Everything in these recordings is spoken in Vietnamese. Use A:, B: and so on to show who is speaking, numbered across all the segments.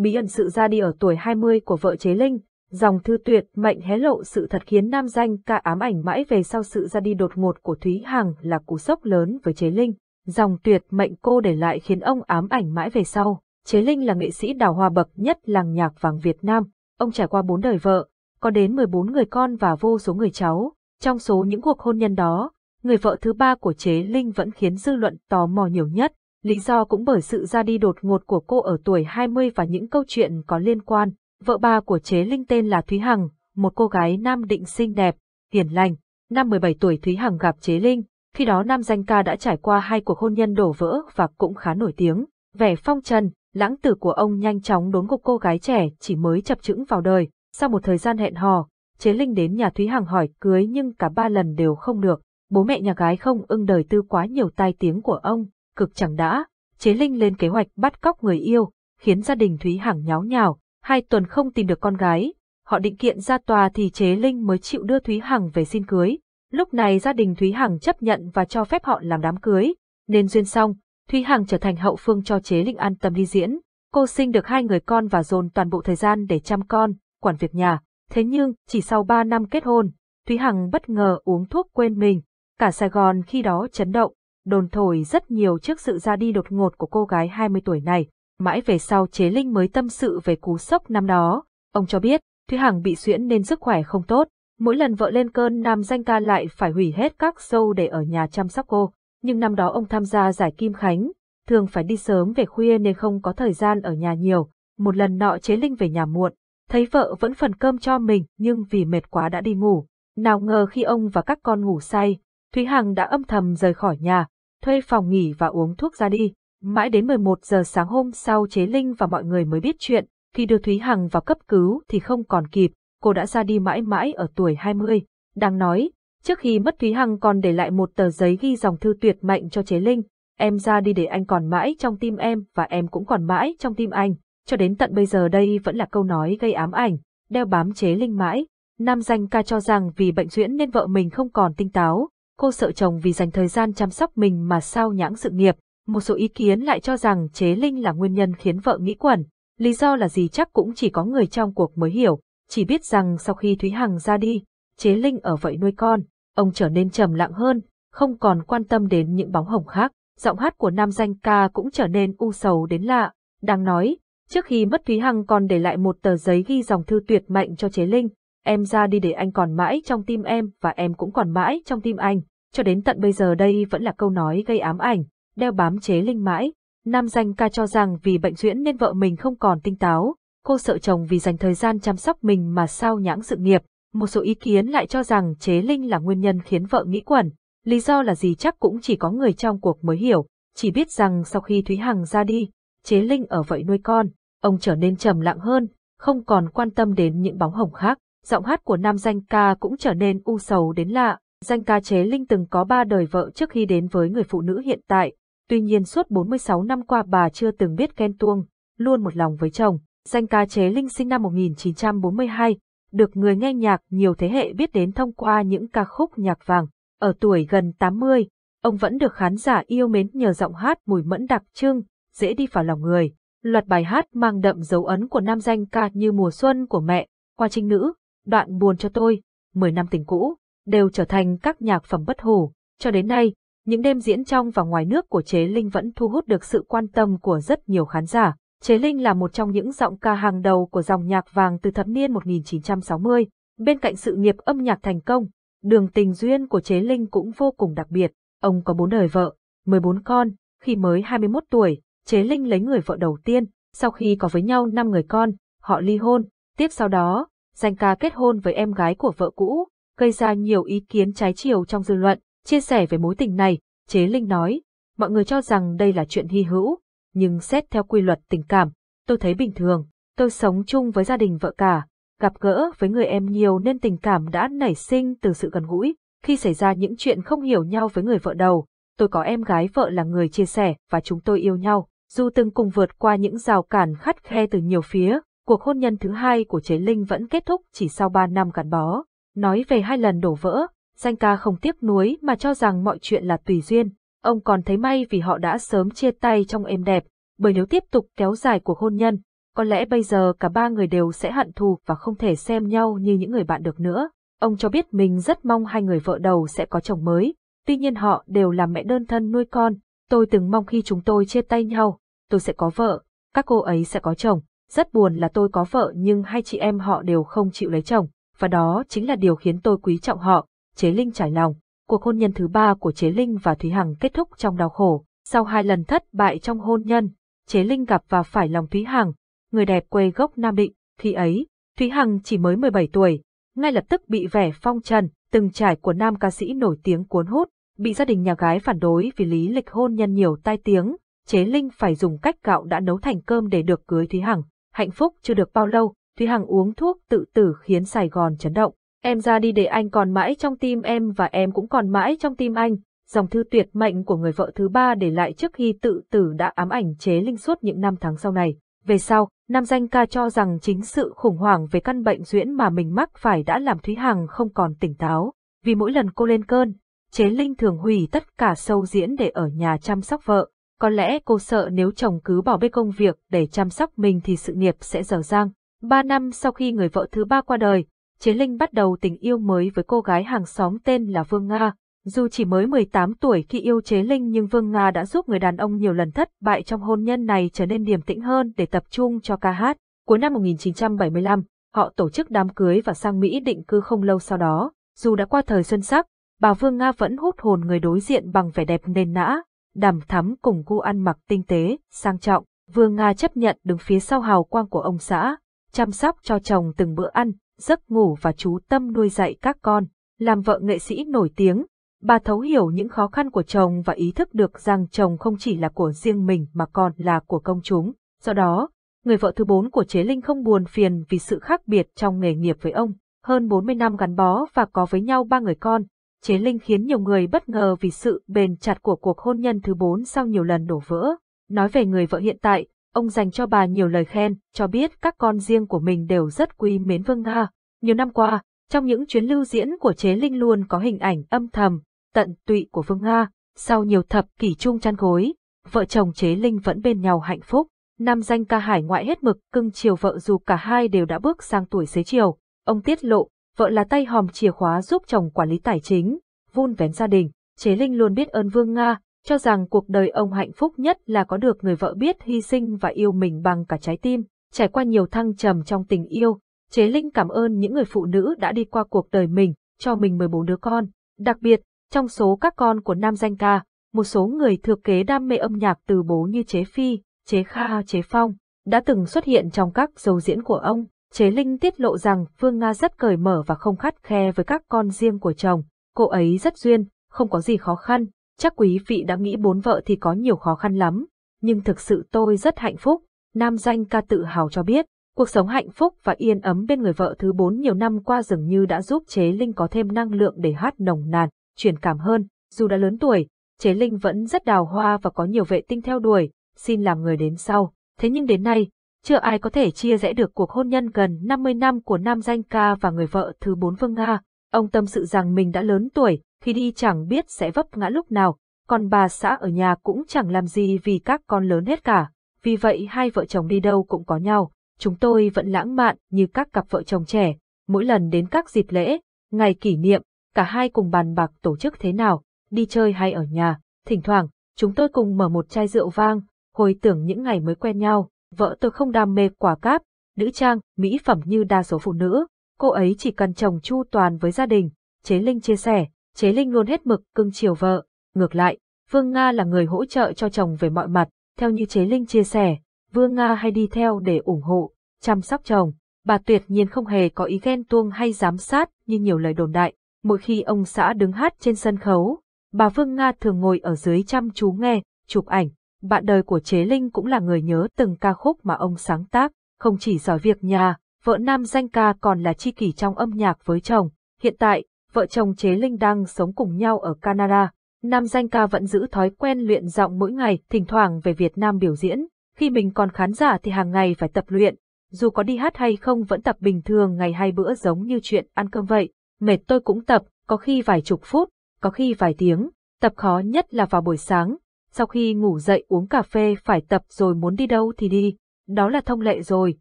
A: bí ẩn sự ra đi ở tuổi 20 của vợ Chế Linh, dòng thư tuyệt mệnh hé lộ sự thật khiến nam danh ca ám ảnh mãi về sau sự ra đi đột ngột của Thúy Hằng là cú sốc lớn với Chế Linh. Dòng tuyệt mệnh cô để lại khiến ông ám ảnh mãi về sau. Chế Linh là nghệ sĩ đào hoa bậc nhất làng nhạc vàng Việt Nam. Ông trải qua bốn đời vợ, có đến 14 người con và vô số người cháu. Trong số những cuộc hôn nhân đó, người vợ thứ ba của Chế Linh vẫn khiến dư luận tò mò nhiều nhất. Lý do cũng bởi sự ra đi đột ngột của cô ở tuổi 20 và những câu chuyện có liên quan. Vợ ba của Chế Linh tên là Thúy Hằng, một cô gái nam định xinh đẹp, hiền lành. Năm 17 tuổi Thúy Hằng gặp Chế Linh, khi đó nam danh ca đã trải qua hai cuộc hôn nhân đổ vỡ và cũng khá nổi tiếng. Vẻ phong trần, lãng tử của ông nhanh chóng đốn gục cô gái trẻ chỉ mới chập chững vào đời. Sau một thời gian hẹn hò, Chế Linh đến nhà Thúy Hằng hỏi cưới nhưng cả ba lần đều không được. Bố mẹ nhà gái không ưng đời tư quá nhiều tai tiếng của ông, cực chẳng đã, chế linh lên kế hoạch bắt cóc người yêu, khiến gia đình Thúy Hằng nháo nhào, hai tuần không tìm được con gái, họ định kiện ra tòa thì chế linh mới chịu đưa Thúy Hằng về xin cưới. Lúc này gia đình Thúy Hằng chấp nhận và cho phép họ làm đám cưới, nên duyên xong, Thúy Hằng trở thành hậu phương cho chế linh an tâm đi diễn. Cô sinh được hai người con và dồn toàn bộ thời gian để chăm con, quản việc nhà. Thế nhưng, chỉ sau ba năm kết hôn, Thúy Hằng bất ngờ uống thuốc quên mình. Cả Sài Gòn khi đó chấn động, đồn thổi rất nhiều trước sự ra đi đột ngột của cô gái 20 tuổi này. Mãi về sau Chế Linh mới tâm sự về cú sốc năm đó. Ông cho biết, Thúy Hằng bị suyễn nên sức khỏe không tốt. Mỗi lần vợ lên cơn nam danh ca lại phải hủy hết các show để ở nhà chăm sóc cô. Nhưng năm đó ông tham gia giải Kim Khánh, thường phải đi sớm về khuya nên không có thời gian ở nhà nhiều. Một lần nọ Chế Linh về nhà muộn, thấy vợ vẫn phần cơm cho mình nhưng vì mệt quá đã đi ngủ. Nào ngờ khi ông và các con ngủ say, Thúy Hằng đã âm thầm rời khỏi nhà, thuê phòng nghỉ và uống thuốc ra đi. Mãi đến 11 giờ sáng hôm sau Chế Linh và mọi người mới biết chuyện, khi đưa Thúy Hằng vào cấp cứu thì không còn kịp, cô đã ra đi mãi mãi ở tuổi 20. Đang nói, trước khi mất Thúy Hằng còn để lại một tờ giấy ghi dòng thư tuyệt mệnh cho Chế Linh. Em ra đi để anh còn mãi trong tim em và em cũng còn mãi trong tim anh. Cho đến tận bây giờ đây vẫn là câu nói gây ám ảnh, đeo bám Chế Linh mãi. Nam danh ca cho rằng vì bệnh duyễn nên vợ mình không còn tinh táo, cô sợ chồng vì dành thời gian chăm sóc mình mà sao nhãng sự nghiệp. Một số ý kiến lại cho rằng Chế Linh là nguyên nhân khiến vợ nghĩ quẩn, lý do là gì chắc cũng chỉ có người trong cuộc mới hiểu, chỉ biết rằng sau khi Thúy Hằng ra đi, Chế Linh ở vậy nuôi con, ông trở nên trầm lặng hơn, không còn quan tâm đến những bóng hồng khác, giọng hát của nam danh ca cũng trở nên u sầu đến lạ, đang nói, trước khi mất Thúy Hằng còn để lại một tờ giấy ghi dòng thư tuyệt mệnh cho Chế Linh, em ra đi để anh còn mãi trong tim em và em cũng còn mãi trong tim anh. Cho đến tận bây giờ đây vẫn là câu nói gây ám ảnh, đeo bám chế linh mãi. Nam danh ca cho rằng vì bệnh duyễn nên vợ mình không còn tinh táo, cô sợ chồng vì dành thời gian chăm sóc mình mà sao nhãng sự nghiệp. Một số ý kiến lại cho rằng chế linh là nguyên nhân khiến vợ nghĩ quẩn, lý do là gì chắc cũng chỉ có người trong cuộc mới hiểu, chỉ biết rằng sau khi Thúy Hằng ra đi, chế linh ở vậy nuôi con, ông trở nên trầm lặng hơn, không còn quan tâm đến những bóng hồng khác, giọng hát của nam danh ca cũng trở nên u sầu đến lạ. Danh ca Chế Linh từng có ba đời vợ trước khi đến với người phụ nữ hiện tại, tuy nhiên suốt 46 năm qua bà chưa từng biết ghen tuông, luôn một lòng với chồng. Danh ca Chế Linh sinh năm 1942, được người nghe nhạc nhiều thế hệ biết đến thông qua những ca khúc nhạc vàng. Ở tuổi gần 80, ông vẫn được khán giả yêu mến nhờ giọng hát mùi mẫn đặc trưng, dễ đi vào lòng người. Loạt bài hát mang đậm dấu ấn của nam danh ca như Mùa Xuân của mẹ, Qua Trinh Nữ, Đoạn Buồn cho tôi, 10 năm tình cũ, đều trở thành các nhạc phẩm bất hủ. Cho đến nay, những đêm diễn trong và ngoài nước của Chế Linh vẫn thu hút được sự quan tâm của rất nhiều khán giả. Chế Linh là một trong những giọng ca hàng đầu của dòng nhạc vàng từ thập niên 1960. Bên cạnh sự nghiệp âm nhạc thành công, đường tình duyên của Chế Linh cũng vô cùng đặc biệt. Ông có bốn đời vợ, 14 con, khi mới 21 tuổi, Chế Linh lấy người vợ đầu tiên, sau khi có với nhau 5 người con, họ ly hôn, tiếp sau đó, danh ca kết hôn với em gái của vợ cũ, gây ra nhiều ý kiến trái chiều trong dư luận. Chia sẻ về mối tình này, Chế Linh nói, mọi người cho rằng đây là chuyện hy hữu, nhưng xét theo quy luật tình cảm, tôi thấy bình thường, tôi sống chung với gia đình vợ cả, gặp gỡ với người em nhiều nên tình cảm đã nảy sinh từ sự gần gũi, khi xảy ra những chuyện không hiểu nhau với người vợ đầu, tôi có em gái vợ là người chia sẻ và chúng tôi yêu nhau, dù từng cùng vượt qua những rào cản khắt khe từ nhiều phía, cuộc hôn nhân thứ hai của Chế Linh vẫn kết thúc chỉ sau 3 năm gắn bó. Nói về hai lần đổ vỡ, danh ca không tiếc nuối mà cho rằng mọi chuyện là tùy duyên. Ông còn thấy may vì họ đã sớm chia tay trong êm đẹp, bởi nếu tiếp tục kéo dài cuộc hôn nhân, có lẽ bây giờ cả ba người đều sẽ hận thù và không thể xem nhau như những người bạn được nữa. Ông cho biết mình rất mong hai người vợ đầu sẽ có chồng mới, tuy nhiên họ đều là mẹ đơn thân nuôi con. Tôi từng mong khi chúng tôi chia tay nhau, tôi sẽ có vợ, các cô ấy sẽ có chồng. Rất buồn là tôi có vợ nhưng hai chị em họ đều không chịu lấy chồng và đó chính là điều khiến tôi quý trọng họ, Chế Linh trải lòng. Cuộc hôn nhân thứ ba của Chế Linh và Thúy Hằng kết thúc trong đau khổ. Sau hai lần thất bại trong hôn nhân, Chế Linh gặp và phải lòng Thúy Hằng, người đẹp quê gốc Nam Định. Khi ấy, Thúy Hằng chỉ mới 17 tuổi, ngay lập tức bị vẻ phong trần, từng trải của nam ca sĩ nổi tiếng cuốn hút, bị gia đình nhà gái phản đối vì lý lịch hôn nhân nhiều tai tiếng, Chế Linh phải dùng cách gạo đã nấu thành cơm để được cưới Thúy Hằng. Hạnh phúc chưa được bao lâu, Thúy Hằng uống thuốc tự tử khiến Sài Gòn chấn động. Em ra đi để anh còn mãi trong tim em và em cũng còn mãi trong tim anh. Dòng thư tuyệt mệnh của người vợ thứ ba để lại trước khi tự tử đã ám ảnh chế linh suốt những năm tháng sau này. Về sau, nam danh ca cho rằng chính sự khủng hoảng về căn bệnh duyễn mà mình mắc phải đã làm Thúy Hằng không còn tỉnh táo. Vì mỗi lần cô lên cơn, chế linh thường hủy tất cả sâu diễn để ở nhà chăm sóc vợ. Có lẽ cô sợ nếu chồng cứ bỏ bê công việc để chăm sóc mình thì sự nghiệp sẽ dở dang. Ba năm sau khi người vợ thứ ba qua đời, Chế Linh bắt đầu tình yêu mới với cô gái hàng xóm tên là Vương Nga. Dù chỉ mới 18 tuổi khi yêu Chế Linh nhưng Vương Nga đã giúp người đàn ông nhiều lần thất bại trong hôn nhân này trở nên điềm tĩnh hơn để tập trung cho ca hát. Cuối năm 1975, họ tổ chức đám cưới và sang Mỹ định cư không lâu sau đó. Dù đã qua thời xuân sắc, bà Vương Nga vẫn hút hồn người đối diện bằng vẻ đẹp nền nã, đằm thắm cùng gu ăn mặc tinh tế, sang trọng. Vương Nga chấp nhận đứng phía sau hào quang của ông xã, chăm sóc cho chồng từng bữa ăn, giấc ngủ và chú tâm nuôi dạy các con. Làm vợ nghệ sĩ nổi tiếng, bà thấu hiểu những khó khăn của chồng và ý thức được rằng chồng không chỉ là của riêng mình mà còn là của công chúng. Do đó, người vợ thứ bốn của Chế Linh không buồn phiền vì sự khác biệt trong nghề nghiệp với ông. Hơn 40 năm gắn bó và có với nhau ba người con, Chế Linh khiến nhiều người bất ngờ vì sự bền chặt của cuộc hôn nhân thứ bốn sau nhiều lần đổ vỡ. Nói về người vợ hiện tại, Ông dành cho bà nhiều lời khen, cho biết các con riêng của mình đều rất quý mến Vương Nga. Nhiều năm qua, trong những chuyến lưu diễn của Chế Linh luôn có hình ảnh âm thầm, tận tụy của Vương Nga. Sau nhiều thập kỷ chung chăn gối, vợ chồng Chế Linh vẫn bên nhau hạnh phúc. Nam danh ca hải ngoại hết mực cưng chiều vợ dù cả hai đều đã bước sang tuổi xế chiều. Ông tiết lộ, vợ là tay hòm chìa khóa giúp chồng quản lý tài chính, vun vén gia đình. Chế Linh luôn biết ơn Vương Nga, cho rằng cuộc đời ông hạnh phúc nhất là có được người vợ biết hy sinh và yêu mình bằng cả trái tim. Trải qua nhiều thăng trầm trong tình yêu, Chế Linh cảm ơn những người phụ nữ đã đi qua cuộc đời mình, cho mình 14 đứa con. Đặc biệt, trong số các con của nam danh ca, một số người thừa kế đam mê âm nhạc từ bố như Chế Phi, Chế Kha, Chế Phong, đã từng xuất hiện trong các dầu diễn của ông. Chế Linh tiết lộ rằng Phương Nga rất cởi mở và không khắt khe với các con riêng của chồng. Cô ấy rất duyên, không có gì khó khăn, Chắc quý vị đã nghĩ bốn vợ thì có nhiều khó khăn lắm, nhưng thực sự tôi rất hạnh phúc, nam danh ca tự hào cho biết. Cuộc sống hạnh phúc và yên ấm bên người vợ thứ bốn nhiều năm qua dường như đã giúp Chế Linh có thêm năng lượng để hát nồng nàn, truyền cảm hơn. Dù đã lớn tuổi, Chế Linh vẫn rất đào hoa và có nhiều vệ tinh theo đuổi, xin làm người đến sau. Thế nhưng đến nay, chưa ai có thể chia rẽ được cuộc hôn nhân gần 50 năm của nam danh ca và người vợ thứ bốn Vương Nga. Ông tâm sự rằng mình đã lớn tuổi, khi đi chẳng biết sẽ vấp ngã lúc nào, còn bà xã ở nhà cũng chẳng làm gì vì các con lớn hết cả. Vì vậy hai vợ chồng đi đâu cũng có nhau, chúng tôi vẫn lãng mạn như các cặp vợ chồng trẻ, mỗi lần đến các dịp lễ, ngày kỷ niệm, cả hai cùng bàn bạc tổ chức thế nào, đi chơi hay ở nhà, thỉnh thoảng, chúng tôi cùng mở một chai rượu vang, hồi tưởng những ngày mới quen nhau, vợ tôi không đam mê quả cáp, nữ trang, mỹ phẩm như đa số phụ nữ, cô ấy chỉ cần chồng chu toàn với gia đình, chế linh chia sẻ, Chế Linh luôn hết mực cưng chiều vợ. Ngược lại, Vương Nga là người hỗ trợ cho chồng về mọi mặt, theo như Chế Linh chia sẻ, Vương Nga hay đi theo để ủng hộ, chăm sóc chồng. Bà tuyệt nhiên không hề có ý ghen tuông hay giám sát như nhiều lời đồn đại. Mỗi khi ông xã đứng hát trên sân khấu, bà Vương Nga thường ngồi ở dưới chăm chú nghe, chụp ảnh. Bạn đời của Chế Linh cũng là người nhớ từng ca khúc mà ông sáng tác, không chỉ giỏi việc nhà, vợ nam danh ca còn là chi kỷ trong âm nhạc với chồng. Hiện tại, vợ chồng Chế Linh đang sống cùng nhau ở Canada. Nam danh ca vẫn giữ thói quen luyện giọng mỗi ngày, thỉnh thoảng về Việt Nam biểu diễn. Khi mình còn khán giả thì hàng ngày phải tập luyện, dù có đi hát hay không vẫn tập bình thường ngày hai bữa giống như chuyện ăn cơm vậy. Mệt tôi cũng tập, có khi vài chục phút, có khi vài tiếng. Tập khó nhất là vào buổi sáng, sau khi ngủ dậy uống cà phê phải tập rồi muốn đi đâu thì đi. Đó là thông lệ rồi,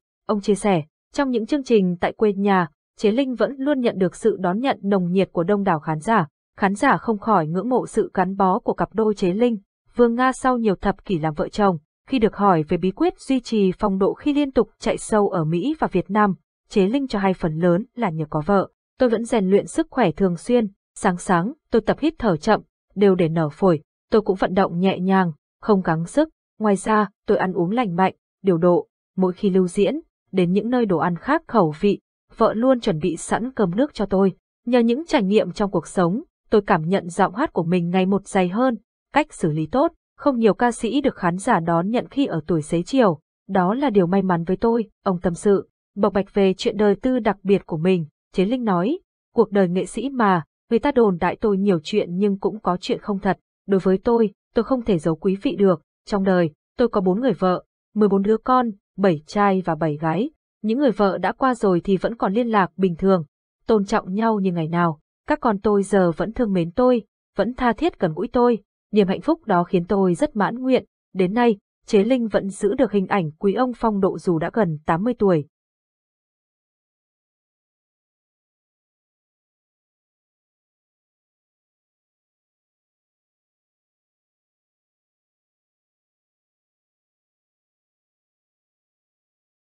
A: ông chia sẻ. Trong những chương trình tại quê nhà, Chế Linh vẫn luôn nhận được sự đón nhận nồng nhiệt của đông đảo khán giả, khán giả không khỏi ngưỡng mộ sự gắn bó của cặp đôi Chế Linh, Vương Nga sau nhiều thập kỷ làm vợ chồng, khi được hỏi về bí quyết duy trì phong độ khi liên tục chạy sâu ở Mỹ và Việt Nam, Chế Linh cho hay phần lớn là nhờ có vợ. Tôi vẫn rèn luyện sức khỏe thường xuyên, sáng sáng tôi tập hít thở chậm, đều để nở phổi, tôi cũng vận động nhẹ nhàng, không gắng sức. Ngoài ra, tôi ăn uống lành mạnh, điều độ, mỗi khi lưu diễn, đến những nơi đồ ăn khác khẩu vị, vợ luôn chuẩn bị sẵn cơm nước cho tôi. Nhờ những trải nghiệm trong cuộc sống, tôi cảm nhận giọng hát của mình ngày một dày hơn, cách xử lý tốt, không nhiều ca sĩ được khán giả đón nhận khi ở tuổi xế chiều. Đó là điều may mắn với tôi, ông tâm sự. Bộc bạch về chuyện đời tư đặc biệt của mình, Chế Linh nói, cuộc đời nghệ sĩ mà, người ta đồn đại tôi nhiều chuyện nhưng cũng có chuyện không thật. Đối với tôi, tôi không thể giấu quý vị được. Trong đời, tôi có bốn người vợ, 14 đứa con, bảy trai và bảy gái những người vợ đã qua rồi thì vẫn còn liên lạc bình thường, tôn trọng nhau như ngày nào, các con tôi giờ vẫn thương mến tôi, vẫn tha thiết gần gũi tôi, niềm hạnh phúc đó khiến tôi rất mãn nguyện, đến nay, Chế Linh vẫn giữ được hình ảnh quý ông phong độ dù đã gần 80 tuổi,